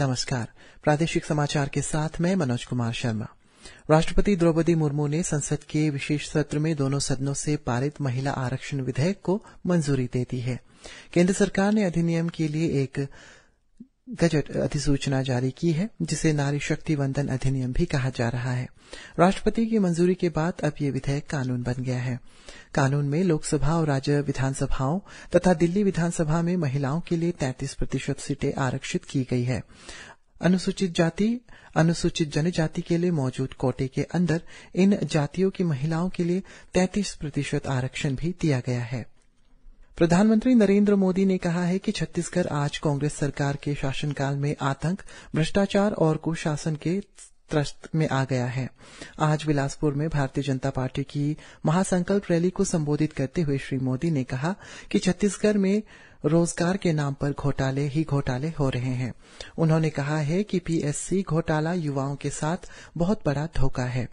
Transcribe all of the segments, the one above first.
नमस्कार प्रादेशिक समाचार के साथ मैं मनोज कुमार शर्मा राष्ट्रपति द्रौपदी मुर्मू ने संसद के विशेष सत्र में दोनों सदनों से पारित महिला आरक्षण विधेयक को मंजूरी दे दी है केंद्र सरकार ने अधिनियम के लिए एक गजट अधिसूचना जारी की है जिसे नारी शक्ति वंदन अधिनियम भी कहा जा रहा है राष्ट्रपति की मंजूरी के बाद अब ये विधेयक कानून बन गया है कानून में लोकसभा और राज्य विधानसभाओं तथा दिल्ली विधानसभा में महिलाओं के लिए 33 प्रतिशत सीटें आरक्षित की गई है अनुसूचित जाति अनुसूचित जनजाति के लिए मौजूद कोटे के अंदर इन जातियों की महिलाओं के लिए 33 प्रतिशत आरक्षण भी दिया गया है प्रधानमंत्री नरेंद्र मोदी ने कहा है कि छत्तीसगढ़ आज कांग्रेस सरकार के शासनकाल में आतंक भ्रष्टाचार और कुशासन के त्रस्त में आ गया है आज बिलासपुर में भारतीय जनता पार्टी की महासंकल्प रैली को संबोधित करते हुए श्री मोदी ने कहा कि छत्तीसगढ़ में रोजगार के नाम पर घोटाले ही घोटाले हो रहे हैं उन्होंने कहा है कि पीएससी घोटाला युवाओं के साथ बहुत बड़ा धोखा है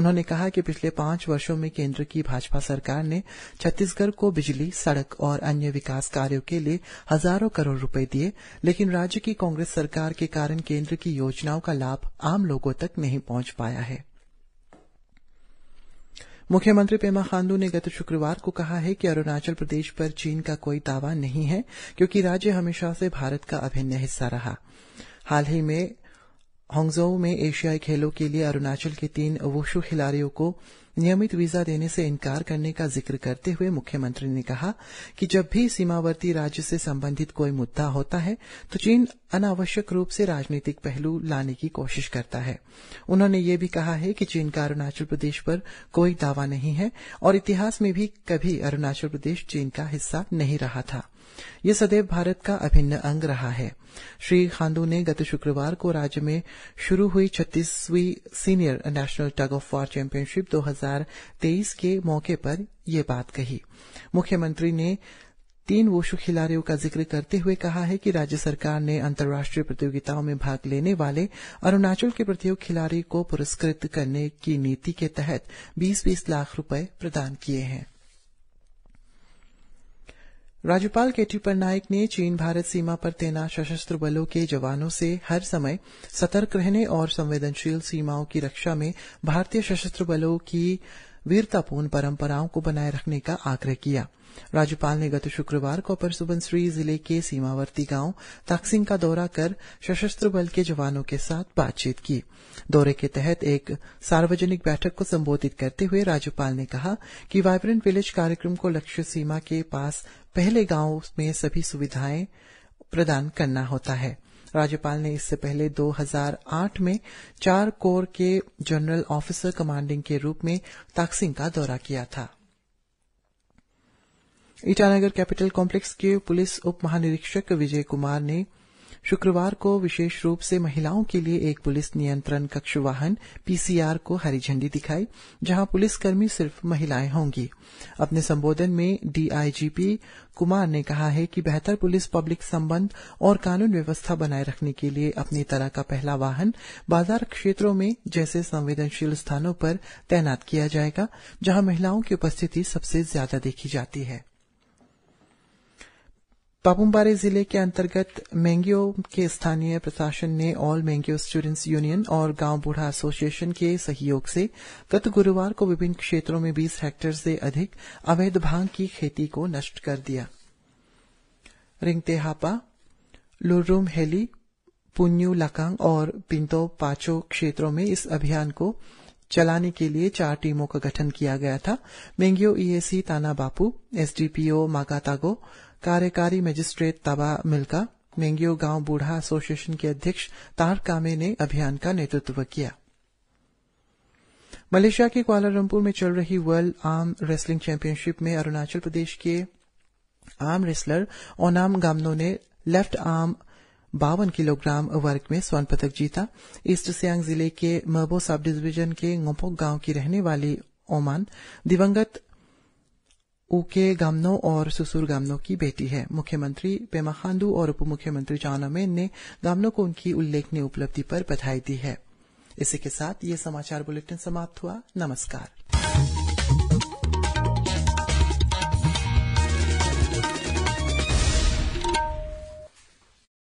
उन्होंने कहा कि पिछले पांच वर्षों में केंद्र की भाजपा सरकार ने छत्तीसगढ़ को बिजली सड़क और अन्य विकास कार्यों के लिए हजारों करोड़ रुपए दिए लेकिन राज्य की कांग्रेस सरकार के कारण केंद्र की योजनाओं का लाभ आम लोगों तक नहीं पहुंच पाया है मुख्यमंत्री पेमा खांडू ने गत शुक्रवार को कहा है कि अरुणाचल प्रदेश पर चीन का कोई दावा नहीं है क्योंकि राज्य हमेशा से भारत का अभिन्न हिस्सा रहा हाल ही में हांगजोउ में एशियाई खेलों के लिए अरुणाचल के तीन वुशु खिलाड़ियों को नियमित वीजा देने से इनकार करने का जिक्र करते हुए मुख्यमंत्री ने कहा कि जब भी सीमावर्ती राज्य से संबंधित कोई मुद्दा होता है तो चीन अनावश्यक रूप से राजनीतिक पहलू लाने की कोशिश करता है उन्होंने ये भी कहा है कि चीन का अरुणाचल प्रदेश पर कोई दावा नहीं है और इतिहास में भी कभी अरुणाचल प्रदेश चीन का हिस्सा नहीं रहा था ये सदैव भारत का अभिन्न अंग रहा है श्री खांडू ने गत शुक्रवार को राज्य में शुरू हुई छत्तीसवीं senior national tug of war championship 2023 के मौके पर यह बात कही मुख्यमंत्री ने तीन वोशु खिलाड़ियों का जिक्र करते हुए कहा है कि राज्य सरकार ने अंतर्राष्ट्रीय प्रतियोगिताओं में भाग लेने वाले अरुणाचल के प्रत्येक खिलाड़ी को पुरस्कृत करने की नीति के तहत 20-20 लाख रुपए प्रदान किए हैं राज्यपाल केटी पटनायक ने चीन भारत सीमा पर तैनात सशस्त्र बलों के जवानों से हर समय सतर्क रहने और संवेदनशील सीमाओं की रक्षा में भारतीय सशस्त्र बलों की वीरतापूर्ण परंपराओं को बनाए रखने का आग्रह किया राज्यपाल ने गत शुक्रवार को अपर सुबनसिरी जिले के सीमावर्ती गांव ताकसिंग का दौरा कर सशस्त्र बल के जवानों के साथ बातचीत की दौरे के तहत एक सार्वजनिक बैठक को संबोधित करते हुए राज्यपाल ने कहा कि वाइब्रेंट विलेज कार्यक्रम को लक्ष्य सीमा के पास पहले गांवों में सभी सुविधाएं प्रदान करना होता है राज्यपाल ने इससे पहले 2008 में चार कोर के जनरल ऑफिसर कमांडिंग के रूप में ताकसिंग का दौरा किया था ईटानगर कैपिटल कॉम्प्लेक्स के पुलिस उप महानिरीक्षक विजय कुमार ने शुक्रवार को विशेष रूप से महिलाओं के लिए एक पुलिस नियंत्रण कक्ष वाहन पीसीआर को हरी झंडी दिखाई जहां पुलिसकर्मी सिर्फ महिलाएं होंगी अपने संबोधन में डीआईजीपी कुमार ने कहा है कि बेहतर पुलिस पब्लिक संबंध और कानून व्यवस्था बनाए रखने के लिए अपनी तरह का पहला वाहन बाजार क्षेत्रों में जैसे संवेदनशील स्थानों पर तैनात किया जाएगा जहां महिलाओं की उपस्थिति सबसे ज्यादा देखी जाती है पापुमबारे जिले के अंतर्गत मैंगियो के स्थानीय प्रशासन ने ऑल मैंगियो स्टूडेंट्स यूनियन और गांव बूढ़ा एसोसिएशन के सहयोग से गत गुरुवार को विभिन्न क्षेत्रों में 20 हेक्टेयर से अधिक अवैध भांग की खेती को नष्ट कर दिया रिंगतेहापा हापा लुरुम हेली पुन्यू लकांग और पिंतो पाचो क्षेत्रों में इस अभियान को चलाने के लिए चार टीमों का गठन किया गया था मेंगियो ईएसी e ताना बापू एसडीपीओ मागातागो कार्यकारी मजिस्ट्रेट तबा मिल्का मेंगियो गांव बूढ़ा एसोसिएशन के अध्यक्ष तार कामे ने अभियान का नेतृत्व किया मलेशिया के क्वालालंपुर में चल रही वर्ल्ड आर्म रेसलिंग चैंपियनशिप में अरुणाचल प्रदेश के आर्म रेसलर ओनाम गामनो ने लेफ्ट आर्म बावन किलोग्राम वर्ग में स्वर्ण पदक जीता ईस्ट सियांग जिले के मबो सब डिवीजन के गोपोक गांव की रहने वाली ओमान दिवंगत उके गामनो और ससुर गामनो की बेटी है मुख्यमंत्री पेमा खांडू और उप मुख्यमंत्री चाना मेन ने गामनो को उनकी उल्लेखनीय उपलब्धि पर बधाई दी है इसी के साथ ये समाचार बुलेटिन समाप्त हुआ नमस्कार